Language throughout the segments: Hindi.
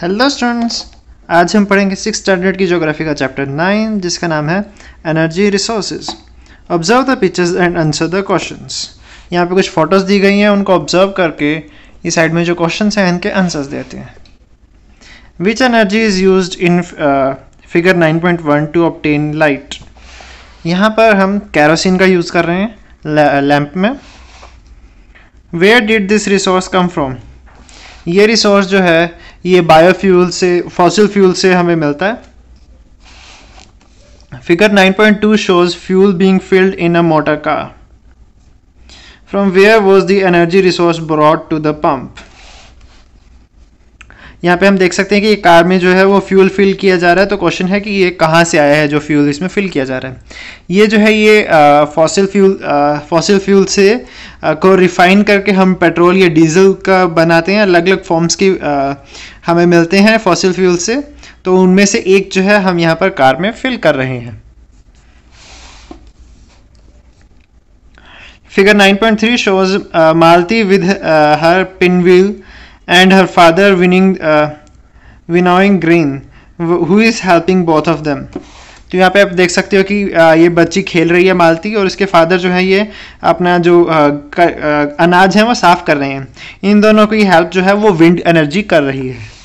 हेलो स्टूडेंट्स आज हम पढ़ेंगे सिक्स स्टैंडर्ड की ज्योग्राफी का चैप्टर नाइन जिसका नाम है energy resources observe the pictures and answer the questions यहाँ पे कुछ फोटोज दी गई हैं उनको ऑब्जर्व करके इस साइड में जो क्वेश्चंस हैं इनके आंसर्स देते हैं which energy is use in figure nine point one two obtain light यहाँ पर हम कैरोसिन का यूज़ कर रहे हैं लैम्प में where did this resource come from ये रिसोर्स जो है ये बायोफ्यूल से फॉसिल फ्यूल से हमें मिलता है figure 9.2 shows fuel being filled in a motor car from where was the energy resource brought to the pump यहाँ पे हम देख सकते हैं कि ये कार में जो है वो फ्यूल फिल किया जा रहा है तो क्वेश्चन है कि ये कहाँ से आया है जो फ्यूल इसमें फिल किया जा रहा है ये जो है ये फॉसिल फ्यूल फॉसिल फ्यूल से आ, को रिफाइन करके हम पेट्रोल या डीजल का बनाते हैं अलग अलग फॉर्म्स की आ, हमें मिलते हैं फॉसिल फ्यूल से तो उनमें से एक जो है हम यहाँ पर कार में फिल कर रहे हैं figure 9.3 point three shows Malti with her pin wheel and her father winning winnowing grain who is helping both of them. तो यहाँ पे आप देख सकते हो कि uh, ये बच्ची खेल रही है मालती और इसके फादर जो है ये अपना जो uh, uh, अनाज है वो साफ कर रहे हैं इन दोनों की हेल्प जो है वो विंड एनर्जी कर रही है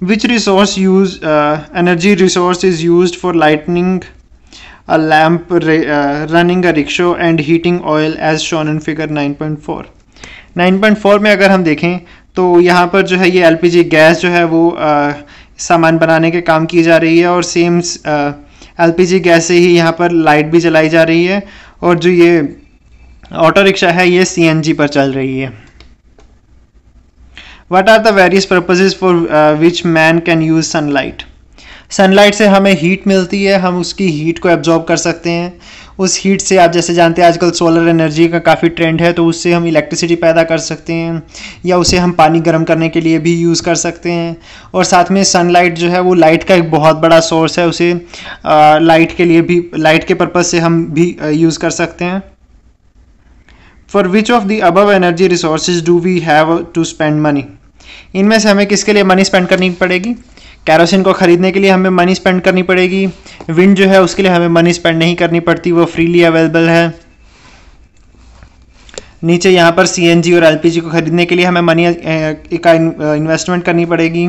which resource use uh, energy resource is used for lighting a lamp uh, running a rickshaw and heating oil as shown in figure 9.4 9.4 में अगर हम देखें तो यहाँ पर जो है ये एलपीजी गैस जो है वो सामान बनाने के काम की जा रही है और सेम एलपीजी गैस से ही यहाँ पर लाइट भी जलाई जा रही है और जो ये ऑटो रिक्शा है ये सीएनजी पर चल रही है are the various purposes for which man can use sun light sun sunlight से हमें हीट मिलती है हम उसकी हीट को एब्जॉर्ब कर सकते हैं उस हीट से आप जैसे जानते हैं आजकल सोलर एनर्जी का काफ़ी ट्रेंड है तो उससे हम इलेक्ट्रिसिटी पैदा कर सकते हैं या उसे हम पानी गर्म करने के लिए भी यूज़ कर सकते हैं और साथ में सनलाइट जो है वो लाइट का एक बहुत बड़ा सोर्स है उसे आ, uh, लाइट के लिए भी लाइट के पर्पज़ से हम भी यूज़ uh, कर सकते हैं for which of the above energy resource do we have to spend money इनमें से हमें किसके लिए मनी स्पेंड करनी पड़ेगी कैरोसिन को ख़रीदने के लिए हमें मनी स्पेंड करनी पड़ेगी विंड जो है उसके लिए हमें मनी स्पेंड नहीं करनी पड़ती वो फ्रीली अवेलेबल है नीचे यहाँ पर सी और एल को ख़रीदने के लिए हमें मनी का इन्वेस्टमेंट करनी पड़ेगी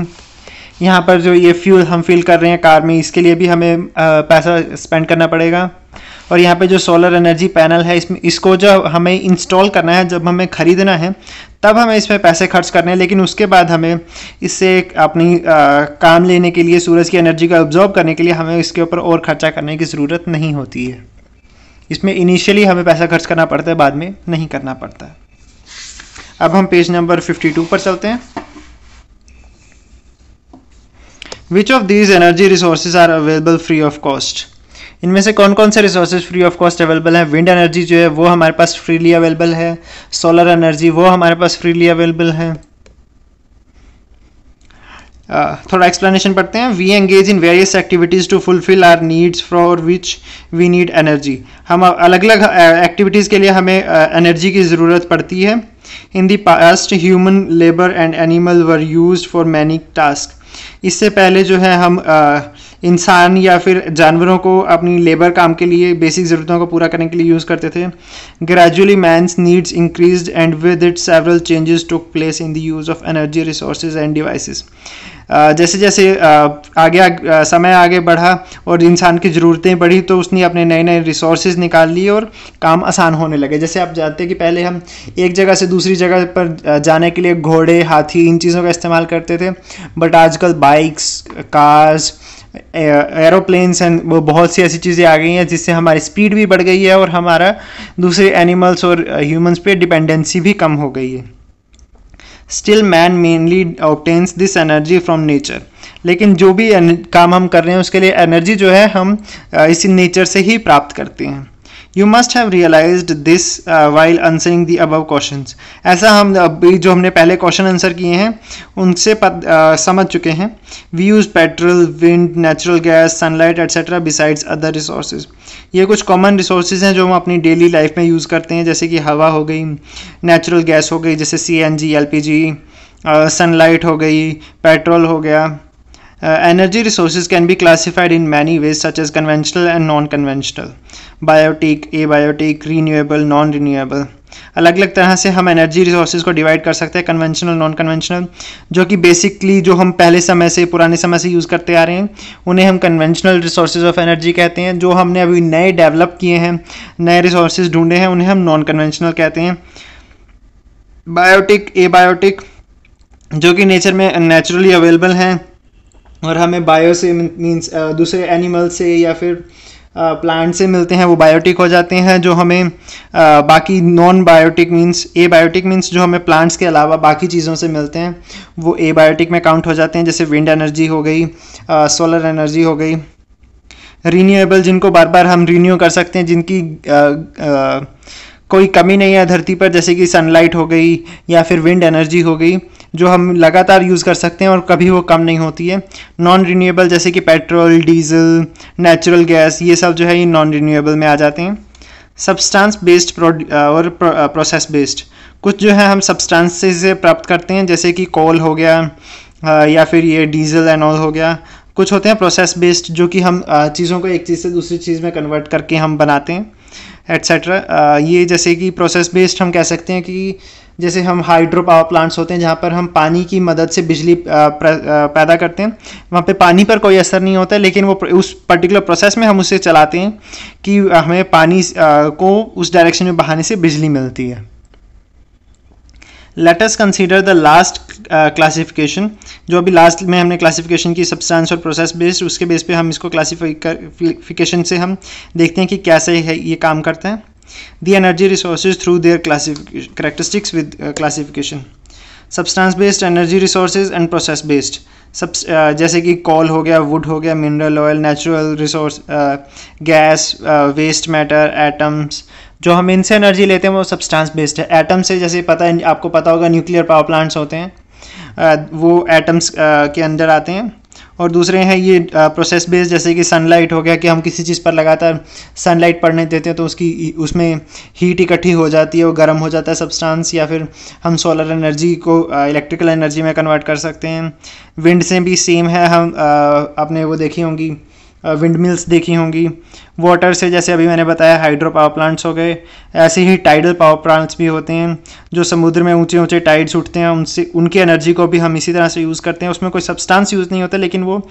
यहाँ पर जो ये फ्यूल हम फिल कर रहे हैं कार में इसके लिए भी हमें पैसा स्पेंड करना पड़ेगा और यहाँ पे जो सोलर एनर्जी पैनल है इसमें इसको जब हमें इंस्टॉल करना है जब हमें ख़रीदना है तब हमें इसमें पैसे खर्च करने हैं लेकिन उसके बाद हमें इससे अपनी आ, काम लेने के लिए सूरज की एनर्जी को ऑब्जॉर्व करने के लिए हमें इसके ऊपर और खर्चा करने की ज़रूरत नहीं होती है इसमें इनिशियली हमें पैसा खर्च करना पड़ता है बाद में नहीं करना पड़ता है अब हम पेज नंबर टू पर चलते हैं Which of these energy resources are available free of cost? इनमें से कौन कौन से resources free of cost available हैं विंड एनर्जी जो है वो हमारे पास फ्रीली अवेलेबल है सोलर एनर्जी वो हमारे पास फ्रीली अवेलेबल है थोड़ा एक्सप्लेनेशन पढ़ते हैं we engage in various activities to fulfil our needs for which we need energy हम अलग अलग एक्टिविटीज़ के लिए हमें एनर्जी की ज़रूरत पड़ती है in the past human labour and animal were use for many task इससे पहले जो है हम uh, इंसान या फिर जानवरों को अपनी लेबर काम के लिए बेसिक ज़रूरतों को पूरा करने के लिए यूज़ करते थे gradually man's needs increase and with it several changes took place in the use of energy resource and devices जैसे जैसे uh, आगे, आगे uh, समय आगे बढ़ा और इंसान की ज़रूरतें बढ़ी तो उसने अपने नए नए रिसोर्स निकाल लिए और काम आसान होने लगे जैसे आप जानते हैं कि पहले हम एक जगह से दूसरी जगह पर uh, जाने के लिए घोड़े हाथी इन चीज़ों का इस्तेमाल करते थे बट आजकल बाइक्स कार्स एरोप्लेन्स एंड वो बहुत सी ऐसी चीज़ें आ गई हैं जिससे हमारी स्पीड भी बढ़ गई है और हमारा दूसरे एनिमल्स और ह्यूमंस पे डिपेंडेंसी भी कम हो गई है still man mainly obtains this energy from nature लेकिन जो भी काम हम कर रहे हैं उसके लिए एनर्जी जो है हम इसी नेचर से ही प्राप्त करते हैं you must have realise this while answering the above question ऐसा हम अभी जो हमने पहले क्वेश्चन आंसर किए हैं उनसे पत, uh, समझ चुके हैं we use petrol wind natural gas sunlight etcetera besides other resource ये कुछ कॉमन रिसोर्स हैं जो हम अपनी डेली लाइफ में यूज़ करते हैं जैसे कि हवा हो गई नेचुरल गैस हो गई जैसे C N G L P G sunlight हो गई पेट्रोल हो गया energy resource can be classified in many ways such as conventional and non conventional biotic abiotic renewable non renewable अलग अलग तरह से हम एनर्जी रिसोर्सेज को डिवाइड कर सकते हैं कन्वेंशनल नॉन कन्वेंशनल जो कि बेसिकली जो हम पहले समय से पुराने समय से यूज़ करते आ रहे हैं उन्हें हम कन्वेंशनल रिसोर्सेज ऑफ एनर्जी कहते हैं जो हमने अभी नए डेवलप किए हैं नए रिसोर्सेज ढूंढे हैं उन्हें हम नॉन कन्वेंशनल कहते हैं बायोटिक ए बायोटिक जो कि नेचर में नेचुरली अवेलेबल हैं और हमें बायो से मीन्स दूसरे एनिमल से या फिर प्लांट से मिलते हैं वो बायोटिक हो जाते हैं जो हमें बाकी non biotic means abiotic means जो हमें प्लांट्स के अलावा बाकी चीज़ों से मिलते हैं वो ए बायोटिक में काउंट हो जाते हैं जैसे विंड एनर्जी हो गई सोलर एनर्जी हो गई रीन्यूएबल जिनको बार बार हम रीन्यू कर सकते हैं जिनकी आ, आ, कोई कमी नहीं है धरती पर जैसे कि सनलाइट हो गई या फिर विंड एनर्जी हो गई जो हम लगातार यूज़ कर सकते हैं और कभी वो कम नहीं होती है नॉन रीन्यूएबल जैसे कि पेट्रोल डीजल नेचुरल गैस ये सब जो है ये नॉन रीन्यूएबल में आ जाते हैं सब्सटेंस बेस्ड और प्रोसेस बेस्ड कुछ जो है हम सब्सटेंसे से प्राप्त करते हैं जैसे कि कोल हो गया या फिर ये डीजल एंड ऑल हो गया कुछ होते हैं प्रोसेस बेस्ड जो कि हम चीज़ों को एक चीज़ से दूसरी चीज़ में कन्वर्ट करके हम बनाते हैं एट्सेट्रा ये जैसे कि प्रोसेस बेस्ड हम कह सकते हैं कि जैसे हम हाइड्रो पावर प्लांट्स होते हैं जहाँ पर हम पानी की मदद से बिजली पैदा करते हैं वहाँ पे पानी पर कोई असर नहीं होता है लेकिन वो उस पर्टिकुलर प्रोसेस में हम उसे चलाते हैं कि हमें पानी को उस डायरेक्शन में बहाने से बिजली मिलती है let's consider the last classification जो अभी लास्ट में हमने क्लासिफिकेशन की सब्सटेंस और प्रोसेस बेस्ड उसके बेस पे हम इसको क्लासिफिकेशन से हम देखते हैं कि कैसे है ये काम करते हैं the energy resources through their classification characteristics with uh, classification substance based energy resources and process based सब जैसे कि कॉल हो गया वुड हो गया mineral oil natural resource gas waste matter atoms जो हम इनसे एनर्जी लेते हैं वो सब्सटेंस बेस्ड है एटम से जैसे पता है आपको पता होगा न्यूक्लियर पावर प्लांट्स होते हैं uh, वो एटम्स uh, के अंदर आते हैं और दूसरे हैं ये प्रोसेस बेस्ड जैसे कि सनलाइट हो गया कि हम किसी चीज़ पर लगातार सनलाइट पड़ने देते हैं तो उसकी उसमें हीट इकट्ठी हो जाती है वो गर्म हो जाता है सब्सटेंस या फिर हम सोलर एनर्जी को इलेक्ट्रिकल एनर्जी में कन्वर्ट कर सकते हैं विंड से भी सेम है हम आपने वो देखी होंगी विंड मिल्स देखी होंगी वाटर से जैसे अभी मैंने बताया हाइड्रो पावर प्लांट्स हो गए ऐसे ही टाइडल पावर प्लांट्स भी होते हैं जो समुद्र में ऊंचे ऊंचे टाइड्स उठते हैं उनसे उनकी एनर्जी को भी हम इसी तरह से यूज़ करते हैं उसमें कोई सब्सटेंस यूज़ नहीं होता लेकिन वो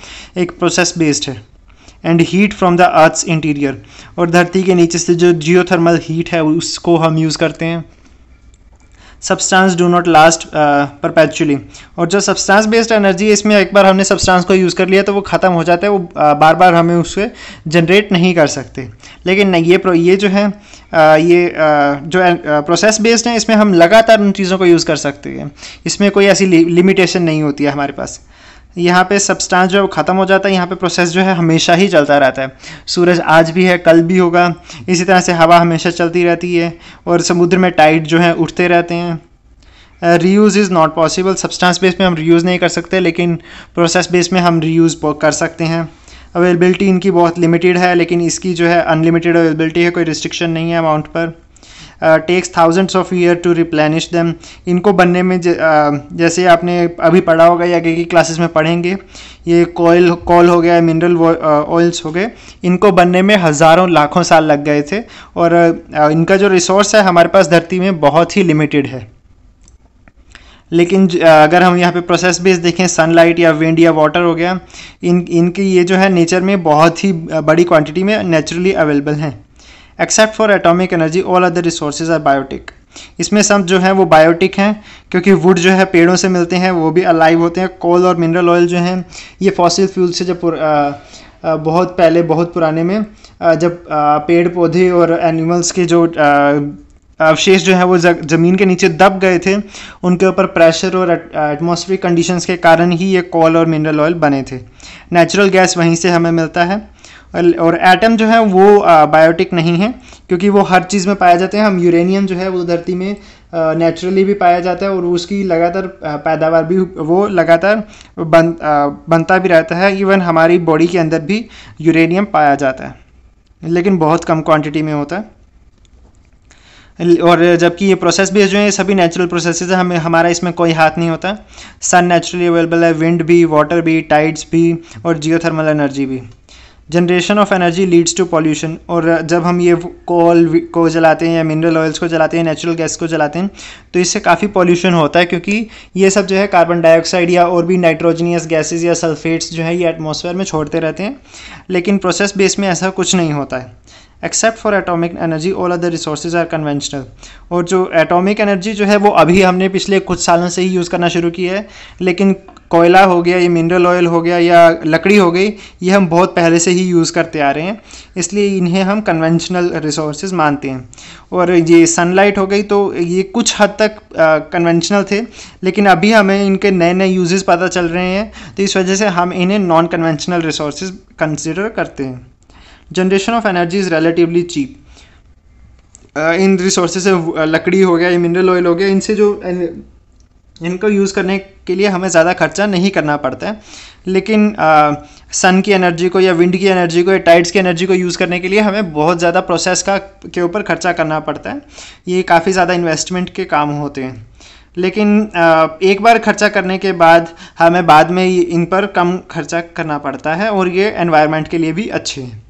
एक प्रोसेस बेस्ड है and heat from the earth's interior और धरती के नीचे से जो जियोथर्मल हीट है उसको हम यूज़ करते हैं substance do not last perpetually और जो सब्सटेंस बेस्ड एनर्जी है इसमें एक बार हमने सब्सटेंस को यूज़ कर लिया तो वो ख़त्म हो जाता है वो uh, बार बार हमें उसे जनरेट नहीं कर सकते लेकिन ये ये जो है uh, ये uh, जो प्रोसेस बेस्ड है इसमें हम लगातार उन चीज़ों को यूज़ कर सकते हैं इसमें कोई ऐसी लिमिटेशन नहीं होती है हमारे पास यहाँ पे सब्सटेंस जो है ख़त्म हो जाता है यहाँ पे प्रोसेस जो है हमेशा ही चलता रहता है सूरज आज भी है कल भी होगा इसी तरह से हवा हमेशा चलती रहती है और समुद्र में टाइड जो है उठते रहते हैं reuse is not possible substance base में हम रीयूज़ नहीं कर सकते लेकिन प्रोसेस बेस में हम रीयूज़ कर सकते हैं अवेलेबिलिटी इनकी बहुत लिमिटेड है लेकिन इसकी जो है अनलिमिटेड अवेलेबिलिटी है कोई रिस्ट्रिक्शन नहीं है अमाउंट पर takes thousands of year to replenish them इनको बनने में ज, आ, uh, जैसे आपने अभी पढ़ा होगा या की क्लासेस में पढ़ेंगे ये कोयल कॉल हो गया मिनरल ऑयल्स uh, हो गए इनको बनने में हज़ारों लाखों साल लग गए थे और आ, uh, इनका जो रिसोर्स है हमारे पास धरती में बहुत ही लिमिटेड है लेकिन अगर हम यहाँ पे प्रोसेस बेस देखें सनलाइट या विंड या वाटर हो गया इन इनकी ये जो है नेचर में बहुत ही बड़ी क्वांटिटी में नेचुरली अवेलेबल हैं except for atomic energy all other resources are biotic इसमें सब जो है वो बायोटिक हैं क्योंकि वुड जो है पेड़ों से मिलते हैं वो भी अलाइव होते हैं कोल और मिनरल ऑयल जो हैं ये फॉसिल फ्यूल से जब बहुत पहले बहुत पुराने में जब पेड़ पौधे और एनिमल्स के जो अवशेष जो है वो ज़मीन के नीचे दब गए थे उनके ऊपर प्रेशर और एटमोसफिक कंडीशंस के कारण ही ये कोल और मिनरल ऑयल बने थे नेचुरल गैस वहीं से हमें मिलता है और एटम जो है वो बायोटिक नहीं है क्योंकि वो हर चीज़ में पाए जाते हैं हम यूरेनियम जो है वो धरती में नेचुरली भी पाया जाता है और उसकी लगातार पैदावार भी वो लगातार बन बनता भी रहता है इवन हमारी बॉडी के अंदर भी यूरेनियम पाया जाता है लेकिन बहुत कम क्वांटिटी में होता है और जबकि ये प्रोसेस भी जो है सभी नेचुरल प्रोसेस है हमें हमारा इसमें कोई हाथ नहीं होता सन नेचुरली अवेलेबल है विंड भी वाटर भी टाइड्स भी और जियोथर्मल एनर्जी भी generation of energy leads to pollution और जब हम ये कोल को जलाते हैं या मिनरल ऑयल्स को जलाते हैं नेचुरल गैस को जलाते हैं तो इससे काफ़ी पॉल्यूशन होता है क्योंकि ये सब जो है कार्बन डाइऑक्साइड या और भी नाइट्रोजनियस गैसेज या सल्फेट्स जो है ये एटमोसफेयर में छोड़ते रहते हैं लेकिन प्रोसेस बेस में ऐसा कुछ नहीं होता है except for atomic energy all other resources are conventional और जो एटॉमिक एनर्जी जो है वो अभी हमने पिछले कुछ सालों से ही यूज़ करना शुरू की है लेकिन कोयला हो गया या मिनरल ऑयल हो गया या लकड़ी हो गई ये हम बहुत पहले से ही यूज़ करते आ रहे हैं इसलिए इन्हें हम कन्वेंशनल रिसोर्स मानते हैं और ये सनलाइट हो गई तो ये कुछ हद तक कन्वेंशनल थे लेकिन अभी हमें इनके नए नए यूजेस पता चल रहे हैं तो इस वजह से हम इन्हें नॉन कन्वेंशनल रिसोर्स कंसिडर करते हैं generation of energy is relatively cheap इन रिसोर्स से uh, लकड़ी हो गया या मिनरल ऑयल हो गया इनसे जो इनको यूज़ करने के लिए हमें ज़्यादा खर्चा नहीं करना पड़ता है लेकिन सन uh, की एनर्जी को या विंड की एनर्जी को या टाइड्स की एनर्जी को यूज़ करने के लिए हमें बहुत ज़्यादा प्रोसेस का के ऊपर खर्चा करना पड़ता है ये काफ़ी ज़्यादा इन्वेस्टमेंट के काम होते हैं लेकिन uh, एक बार खर्चा करने के बाद हमें बाद में इन पर कम खर्चा करना पड़ता है और ये एनवायरनमेंट के लिए भी अच्छे हैं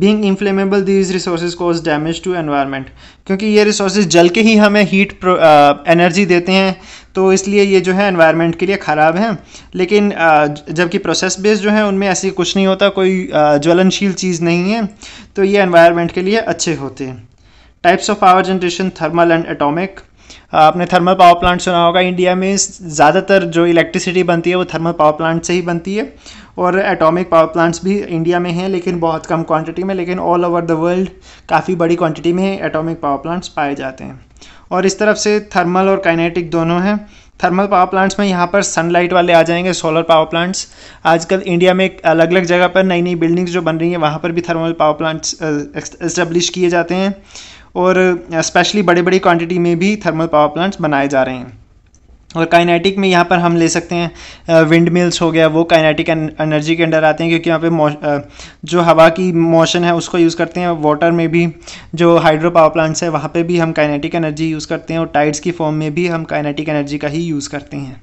being inflammable these resource cause damage to environment क्योंकि ये रिसोर्स जल के ही हमें हीट एनर्जी uh, देते हैं तो इसलिए ये जो है एनवायरमेंट के लिए ख़राब हैं लेकिन uh, जबकि प्रोसेस बेस्ड जो है उनमें ऐसी कुछ नहीं होता कोई uh, ज्वलनशील चीज़ नहीं है तो ये एनवायरमेंट के लिए अच्छे होते हैं types of power generation thermal and atomic आपने थर्मल पावर प्लांट सुना होगा इंडिया में ज़्यादातर जो इलेक्ट्रिसिटी बनती है वो थर्मल पावर प्लांट से ही बनती है और एटॉमिक पावर प्लांट्स भी इंडिया में हैं लेकिन बहुत कम क्वांटिटी में लेकिन ऑल ओवर द वर्ल्ड काफ़ी बड़ी क्वांटिटी में एटॉमिक पावर प्लांट्स पाए जाते हैं और इस तरफ से थर्मल और काइनेटिक दोनों हैं थर्मल पावर प्लांट्स में यहाँ पर सनलाइट वाले आ जाएंगे सोलर पावर प्लांट्स आजकल इंडिया में अलग अलग जगह पर नई नई बिल्डिंग्स जो बन रही हैं वहाँ पर भी थर्मल पावर प्लांट्स एस्टेब्लिश किए जाते हैं और स्पेशली बड़े बड़ी क्वांटिटी में भी थर्मल पावर प्लांट्स बनाए जा रहे हैं और काइनेटिक में यहाँ पर हम ले सकते हैं विंड uh, मिल्स हो गया वो काइनेटिक एनर्जी के अंडर आते हैं क्योंकि यहाँ पे uh, जो हवा की मोशन है उसको यूज़ करते हैं वाटर में भी जो हाइड्रो पावर प्लांट्स है वहाँ पे भी हम काइनेटिक एनर्जी यूज़ करते हैं और टाइड्स की फॉर्म में भी हम काइनेटिक एनर्जी का ही यूज़ करते हैं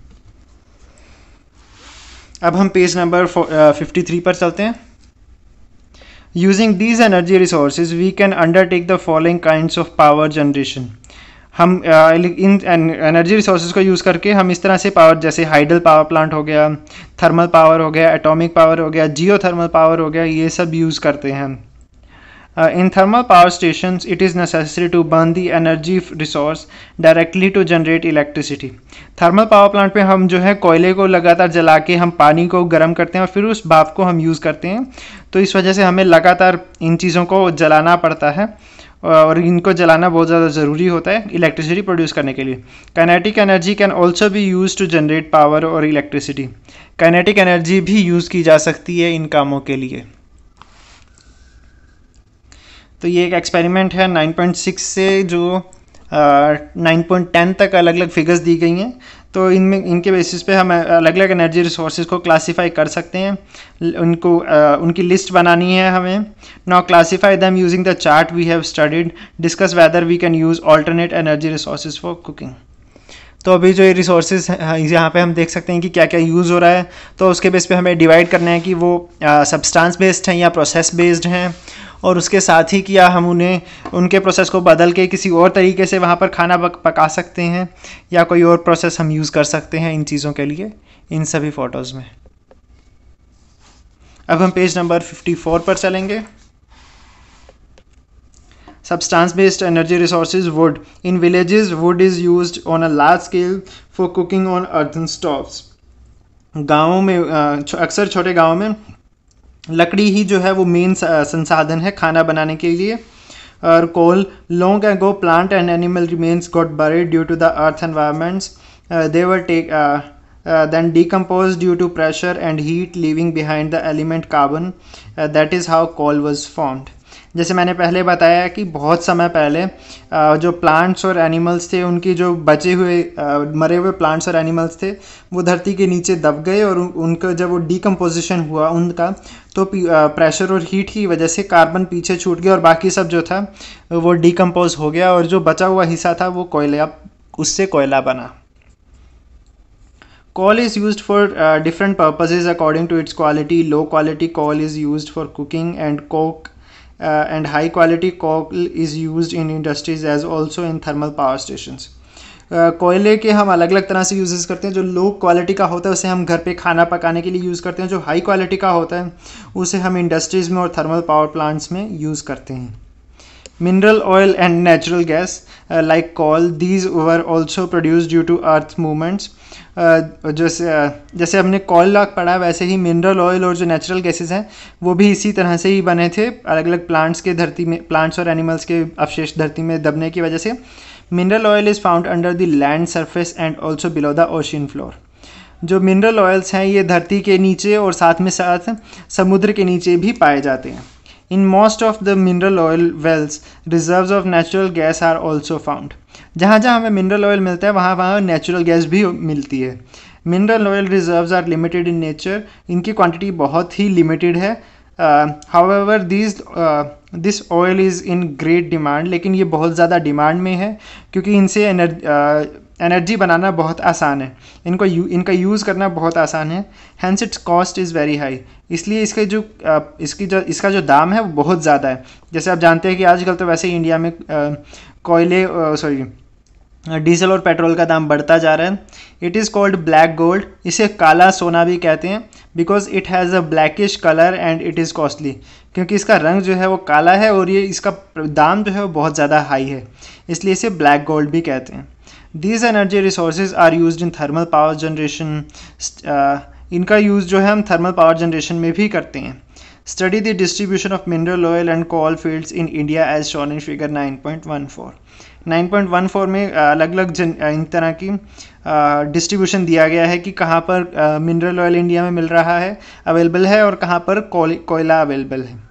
अब हम पेज नंबर फिफ्टी थ्री पर चलते हैं using these energy resource we can undertake the following kind of power generation हम इन एनर्जी रिसोर्स को यूज़ करके हम इस तरह से पावर जैसे हाइडल पावर प्लांट हो गया थर्मल पावर हो गया एटॉमिक पावर हो गया जियो थर्मल पावर हो गया ये सब यूज़ करते हैं Uh, in thermal power stations, it is necessary to burn the energy resource directly to generate electricity thermal power plant में हम जो है कोयले को लगातार जला के हम पानी को गर्म करते हैं और फिर उस भाप को हम यूज़ करते हैं तो इस वजह से हमें लगातार इन चीज़ों को जलाना पड़ता है और इनको जलाना बहुत ज़्यादा ज़रूरी होता है इलेक्ट्रिसिटी प्रोड्यूस करने के लिए काइनेटिक एनर्जी कैन ऑल्सो भी यूज टू जनरेट पावर और इलेक्ट्रिसिटी काइनेटिक एनर्जी भी यूज़ की जा सकती है इन कामों के लिए तो ये एक एक्सपेरिमेंट है 9.6 से जो नाइन पॉइंट टेन तक अलग अलग फिगर्स दी गई हैं तो इनमें इनके बेसिस पे हम अलग अलग एनर्जी रिसोर्सेज को क्लासिफाई कर सकते हैं उनको आ, उनकी लिस्ट बनानी है हमें now classify them using the chart we have studied discuss whether we can use alternate energy resources for cooking तो अभी जो ये रिसोर्सेज हाँ, यहाँ पे हम देख सकते हैं कि क्या क्या यूज़ हो रहा है तो उसके बेस पे हमें डिवाइड करना है कि वो सब्सटेंस बेस्ड हैं या प्रोसेस बेस्ड हैं और उसके साथ ही क्या हम उन्हें उनके प्रोसेस को बदल के किसी और तरीके से वहाँ पर खाना पका सकते हैं या कोई और प्रोसेस हम यूज़ कर सकते हैं इन चीज़ों के लिए इन सभी फ़ोटोज़ में अब हम पेज नंबर फोर पर चलेंगे substance based energy resources wood in villages wood is used on a large scale for cooking on earthen stoves गाँव में अक्सर छोटे गाँव में लकड़ी ही जो है वो मेन संसाधन है खाना बनाने के लिए और coal long ago plant and animal remains got buried due to the earth environments they were take then decomposed due to pressure and heat leaving behind the element carbon that is how coal was formed जैसे मैंने पहले बताया कि बहुत समय पहले जो प्लांट्स और एनिमल्स थे उनकी जो बचे हुए मरे हुए प्लांट्स और एनिमल्स थे वो धरती के नीचे दब गए और उनका जब वो डिकम्पोजिशन हुआ उनका तो प्रेशर और हीट की वजह से कार्बन पीछे छूट गया और बाकी सब जो था वो डिकम्पोज हो गया और जो बचा हुआ हिस्सा था वो कोयला उससे कोयला बना coal is use for different purposes according to its quality low quality coal is use for cooking and coke uh, and high quality coal is used in industries as also in thermal power stations. कोयले uh, के हम अलग अलग तरह से यूजेस करते हैं जो लो क्वालिटी का होता है उसे हम घर पे खाना पकाने के लिए यूज़ करते हैं जो हाई क्वालिटी का होता है उसे हम इंडस्ट्रीज़ में और थर्मल पावर प्लांट्स में यूज़ करते हैं Mineral oil and natural gas uh, like coal these were also produced due to earth movements uh, जैसे uh, जैसे हमने कॉल लाग पढ़ा वैसे ही मिनरल ऑयल और जो नेचुरल गैसेस हैं वो भी इसी तरह से ही बने थे अलग अलग प्लांट्स के धरती में प्लांट्स और एनिमल्स के अवशेष धरती में दबने की वजह से mineral oil is found under the land surface and also below the ocean floor जो मिनरल ऑयल्स हैं ये धरती के नीचे और साथ में साथ समुद्र के नीचे भी पाए जाते हैं In most of the mineral oil wells, reserves of natural gas are also found. जहाँ जहाँ हमें मिनरल ऑयल मिलता है वहाँ वहाँ नेचुरल गैस भी मिलती है mineral oil reserves are limited in nature इनकी क्वांटिटी बहुत ही लिमिटेड है however this this oil is in great demand लेकिन ये बहुत ज़्यादा डिमांड में है क्योंकि इनसे एनर्जी एनर्जी बनाना बहुत आसान है इनको यू इनका यूज़ करना बहुत आसान है hence its cost is very high इसलिए इसके जो इसकी जो इसका जो दाम है वो बहुत ज़्यादा है जैसे आप जानते हैं कि आजकल तो वैसे ही इंडिया में कोयले सॉरी डीजल और पेट्रोल का दाम बढ़ता जा रहा है it is called black gold इसे काला सोना भी कहते हैं because it has a blackish colour and it is costly क्योंकि इसका रंग जो है वो काला है और ये इसका दाम जो है वो बहुत ज़्यादा हाई है इसलिए इसे ब्लैक गोल्ड भी कहते हैं these energy resource are use in thermal power generation इनका यूज़ जो है हम थर्मल पावर जनरेशन में भी करते हैं study the distribution of mineral oil and coal fields in India as shown in figure one four में uh, अलग अलग जन uh, इन तरह की डिस्ट्रीब्यूशन uh, दिया गया है कि कहाँ पर मिनरल ऑयल इंडिया में मिल रहा है अवेलेबल है और कहाँ पर कोयला अवेलेबल है